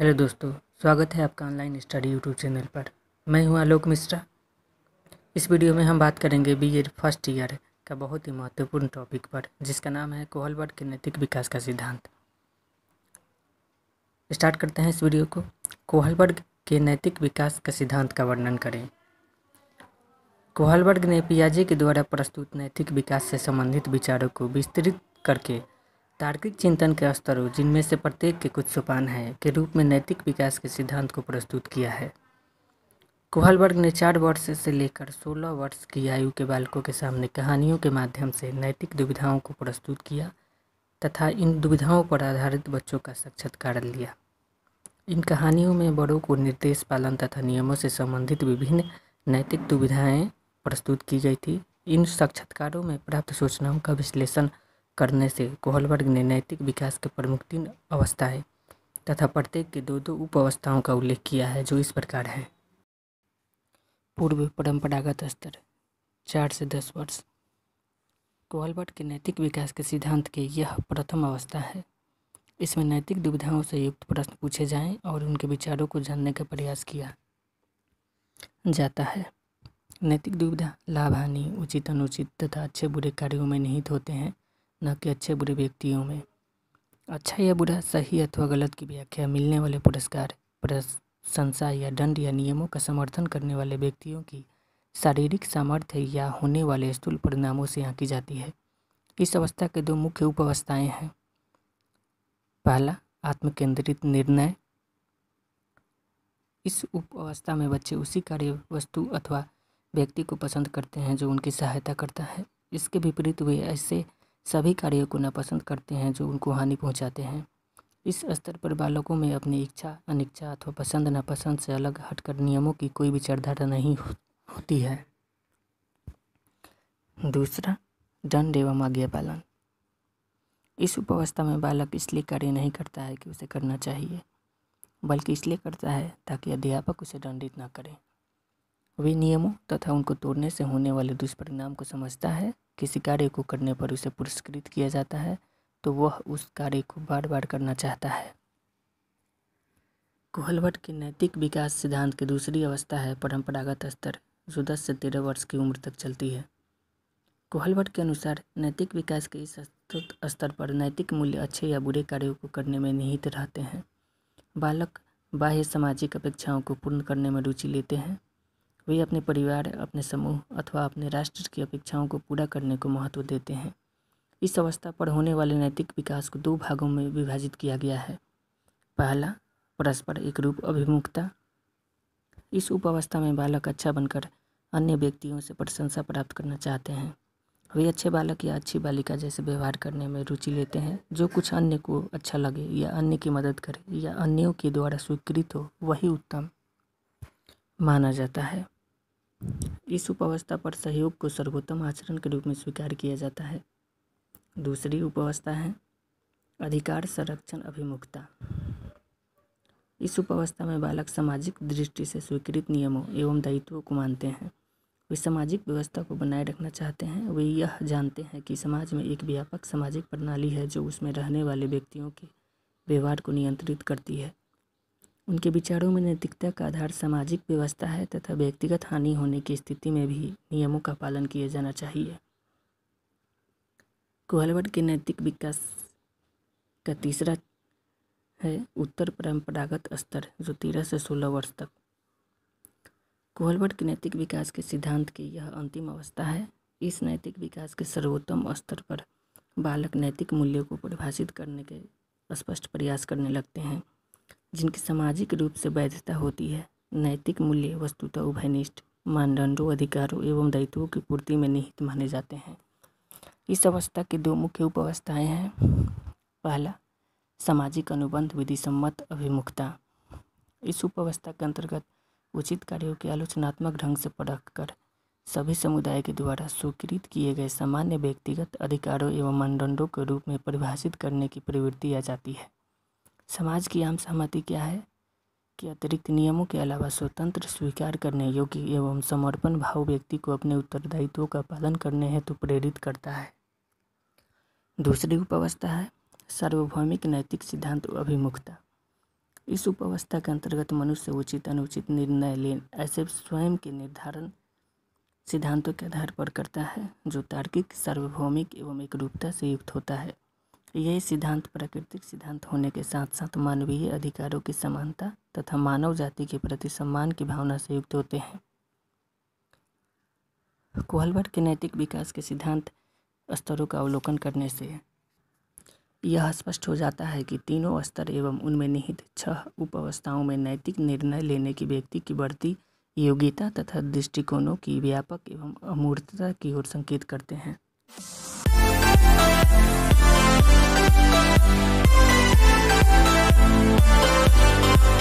hello दोस्तों स्वागत है आपका ऑनलाइन स्टडी यूट्यूब चैनल पर मैं हूं आलोक मिश्रा इस वीडियो में हम बात करेंगे बी एड फर्स्ट ईयर का बहुत ही महत्वपूर्ण टॉपिक पर जिसका नाम है कोहलबर्ट के नैतिक विकास का सिद्धांत स्टार्ट करते हैं इस वीडियो को कोहलबर्ग के नैतिक विकास का सिद्धांत का वर्णन करें कोहलबर्ग ने पियाजे के द्वारा प्रस्तुत नैतिक विकास से संबंधित विचारों को विस्तृत करके तार्किक चिंतन के स्तरों जिनमें से प्रत्येक के कुछ सोपान हैं के रूप में नैतिक विकास के सिद्धांत को प्रस्तुत किया है कोहलबर्ग ने चार वर्ष से लेकर सोलह वर्ष की आयु के बालकों के सामने कहानियों के माध्यम से नैतिक दुविधाओं को प्रस्तुत किया तथा इन दुविधाओं पर आधारित बच्चों का साक्षात्कार लिया इन कहानियों में बड़ों को निर्देश पालन तथा नियमों से संबंधित विभिन्न नैतिक दुविधाएं प्रस्तुत की गई थी इन साक्षात्कारों में प्राप्त सूचनाओं का विश्लेषण करने से कोहलवर्ग ने नैतिक विकास के प्रमुख तीन अवस्थाएं तथा प्रत्येक के दो दो उप अवस्थाओं का उल्लेख किया है जो इस प्रकार है पूर्व परंपरागत स्तर चार से दस वर्ष कोहलवर्ट के नैतिक विकास के सिद्धांत के यह प्रथम अवस्था है इसमें नैतिक दुविधाओं से युक्त प्रश्न पूछे जाएं और उनके विचारों को जानने का प्रयास किया जाता है नैतिक दुविधा लाभ हानि उचित अनुचित तथा अच्छे बुरे कार्यों में निहित होते हैं न कि अच्छे बुरे व्यक्तियों में अच्छा या बुरा सही अथवा गलत की व्याख्या मिलने वाले पुरस्कार प्रशंसा या दंड या नियमों का समर्थन करने वाले व्यक्तियों की शारीरिक सामर्थ्य या होने वाले स्थूल परिणामों से आंकी जाती है इस अवस्था के दो मुख्य उप अवस्थाएँ हैं पहला आत्मकेंद्रित निर्णय इस उप अवस्था में बच्चे उसी कार्य वस्तु अथवा व्यक्ति को पसंद करते हैं जो उनकी सहायता करता है इसके विपरीत वे ऐसे सभी कार्यों को नापसंद करते हैं जो उनको हानि पहुंचाते हैं इस स्तर पर बालकों में अपनी इच्छा अनिच्छा अथवा पसंद नापसंद से अलग हटकर नियमों की कोई विचारधारा नहीं होती है दूसरा दंड एवं आज्ञा पालन इस उपावस्था में बालक इसलिए कार्य नहीं करता है कि उसे करना चाहिए बल्कि इसलिए करता है ताकि अध्यापक उसे दंडित न करें वे नियमों तथा उनको तोड़ने से होने वाले दुष्परिणाम को समझता है किसी कार्य को करने पर उसे पुरस्कृत किया जाता है तो वह उस कार्य को बार बार करना चाहता है कोहलवट के नैतिक विकास सिद्धांत की दूसरी अवस्था है परंपरागत स्तर जो दस से तेरह वर्ष की उम्र तक चलती है कोहलवट के अनुसार नैतिक विकास के इस स्तर पर नैतिक मूल्य अच्छे या बुरे कार्यों को करने में निहित रहते हैं बालक बाह्य सामाजिक अपेक्षाओं को पूर्ण करने में रुचि लेते हैं वे अपने परिवार अपने समूह अथवा अपने राष्ट्र की अपेक्षाओं को पूरा करने को महत्व देते हैं इस अवस्था पर होने वाले नैतिक विकास को दो भागों में विभाजित किया गया है पहला परस्पर एक रूप अभिमुखता इस उप अवस्था में बालक अच्छा बनकर अन्य व्यक्तियों से प्रशंसा प्राप्त करना चाहते हैं वे अच्छे बालक या अच्छी बालिका जैसे व्यवहार करने में रुचि लेते हैं जो कुछ अन्य को अच्छा लगे या अन्य की मदद करे या अन्यों के द्वारा स्वीकृत हो वही उत्तम माना जाता है इस उप अवस्था पर सहयोग को सर्वोत्तम आचरण के रूप में स्वीकार किया जाता है दूसरी उप अवस्था है अधिकार संरक्षण अभिमुखता इस उपावस्था में बालक सामाजिक दृष्टि से स्वीकृत नियमों एवं दायित्वों को मानते हैं वे सामाजिक व्यवस्था को बनाए रखना चाहते हैं वे यह जानते हैं कि समाज में एक व्यापक सामाजिक प्रणाली है जो उसमें रहने वाले व्यक्तियों के व्यवहार को नियंत्रित करती है उनके विचारों में नैतिकता का आधार सामाजिक व्यवस्था है तथा व्यक्तिगत हानि होने की स्थिति में भी नियमों का पालन किया जाना चाहिए कोहलवर के नैतिक विकास का तीसरा है उत्तर परंपरागत स्तर जो तेरह से सोलह वर्ष तक कोहलवर के नैतिक विकास के सिद्धांत की यह अंतिम अवस्था है इस नैतिक विकास के सर्वोत्तम स्तर पर बालक नैतिक मूल्यों को परिभाषित करने के स्पष्ट प्रयास करने लगते हैं जिनकी सामाजिक रूप से वैधता होती है नैतिक मूल्य वस्तुतः उभयनिष्ठ मानदंडों अधिकारों एवं दायित्वों की पूर्ति में निहित माने जाते हैं इस अवस्था की दो मुख्य उप अवस्थाएँ हैं पहला सामाजिक अनुबंध विधि सम्मत अभिमुखता इस उप अवस्था के अंतर्गत उचित कार्यों की आलोचनात्मक ढंग से परख कर सभी समुदाय के द्वारा स्वीकृत किए गए सामान्य व्यक्तिगत अधिकारों एवं मानदंडों के रूप में परिभाषित करने की प्रवृत्ति आ जाती है समाज की आम सहमति क्या है कि अतिरिक्त नियमों के अलावा स्वतंत्र स्वीकार करने योग्य एवं समर्पण भाव व्यक्ति को अपने उत्तरदायित्वों का पालन करने हेतु तो प्रेरित करता है दूसरी उपवस्था है सार्वभौमिक नैतिक सिद्धांत अभिमुखता इस उपवस्था के अंतर्गत मनुष्य उचित अनुचित निर्णय ले ऐसे स्वयं के निर्धारण सिद्धांतों के आधार पर करता है जो तार्किक सार्वभौमिक एवं एक रूपता से युक्त होता है यह सिद्धांत प्राकृतिक सिद्धांत होने के साथ साथ मानवीय अधिकारों की समानता तथा मानव जाति के प्रति सम्मान की भावना से युक्त होते हैं कोहलवर के नैतिक विकास के सिद्धांत स्तरों का अवलोकन करने से यह स्पष्ट हो जाता है कि तीनों स्तर एवं उनमें निहित छह उप अवस्थाओं में नैतिक निर्णय लेने की व्यक्ति की बढ़ती योग्यता तथा दृष्टिकोणों की व्यापक एवं अमूर्तता की ओर संकेत करते हैं Oh, oh,